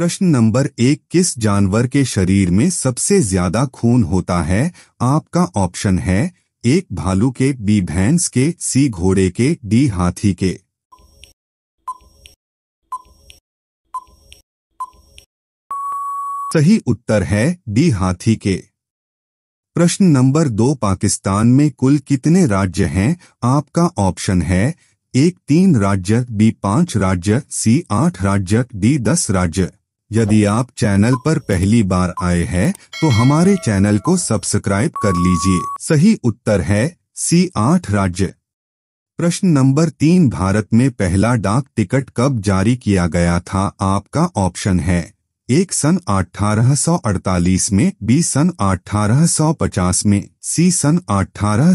प्रश्न नंबर एक किस जानवर के शरीर में सबसे ज्यादा खून होता है आपका ऑप्शन है एक भालू के बी भैंस के सी घोड़े के डी हाथी के सही उत्तर है डी हाथी के प्रश्न नंबर दो पाकिस्तान में कुल कितने राज्य हैं आपका ऑप्शन है एक तीन राज्य बी पांच राज्य सी आठ राज्य डी दस राज्य यदि आप चैनल पर पहली बार आए हैं तो हमारे चैनल को सब्सक्राइब कर लीजिए सही उत्तर है सी आठ राज्य प्रश्न नंबर तीन भारत में पहला डाक टिकट कब जारी किया गया था आपका ऑप्शन है एक सन 1848 में बी सन 1850 में सी सन अठारह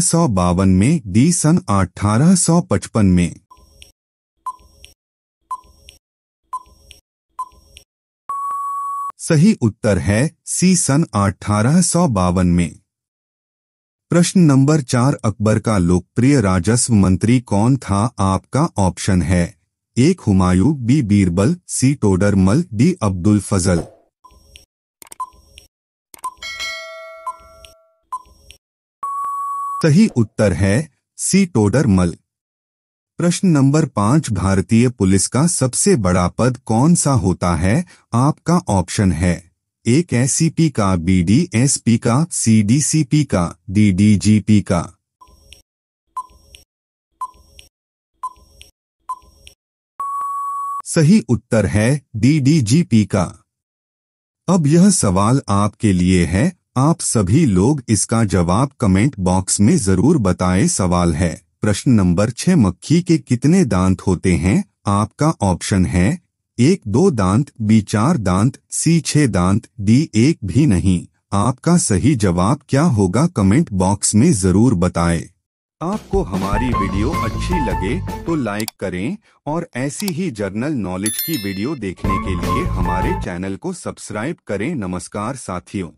में डी सन 1855 में सही उत्तर है सी सन अठारह में प्रश्न नंबर चार अकबर का लोकप्रिय राजस्व मंत्री कौन था आपका ऑप्शन है एक Humayun B Birbal C Todarmal D Abdul Fazal सही उत्तर है सी टोडरमल प्रश्न नंबर पाँच भारतीय पुलिस का सबसे बड़ा पद कौन सा होता है आपका ऑप्शन है एक एससीपी का बीडीएसपी का सीडीसीपी का डीडीजीपी का सही उत्तर है डीडीजीपी का अब यह सवाल आपके लिए है आप सभी लोग इसका जवाब कमेंट बॉक्स में जरूर बताएं सवाल है प्रश्न नंबर छह मक्खी के कितने दांत होते हैं आपका ऑप्शन है एक दो दांत बी चार दांत सी छह दांत डी एक भी नहीं आपका सही जवाब क्या होगा कमेंट बॉक्स में जरूर बताएं। आपको हमारी वीडियो अच्छी लगे तो लाइक करें और ऐसी ही जर्नल नॉलेज की वीडियो देखने के लिए हमारे चैनल को सब्सक्राइब करें नमस्कार साथियों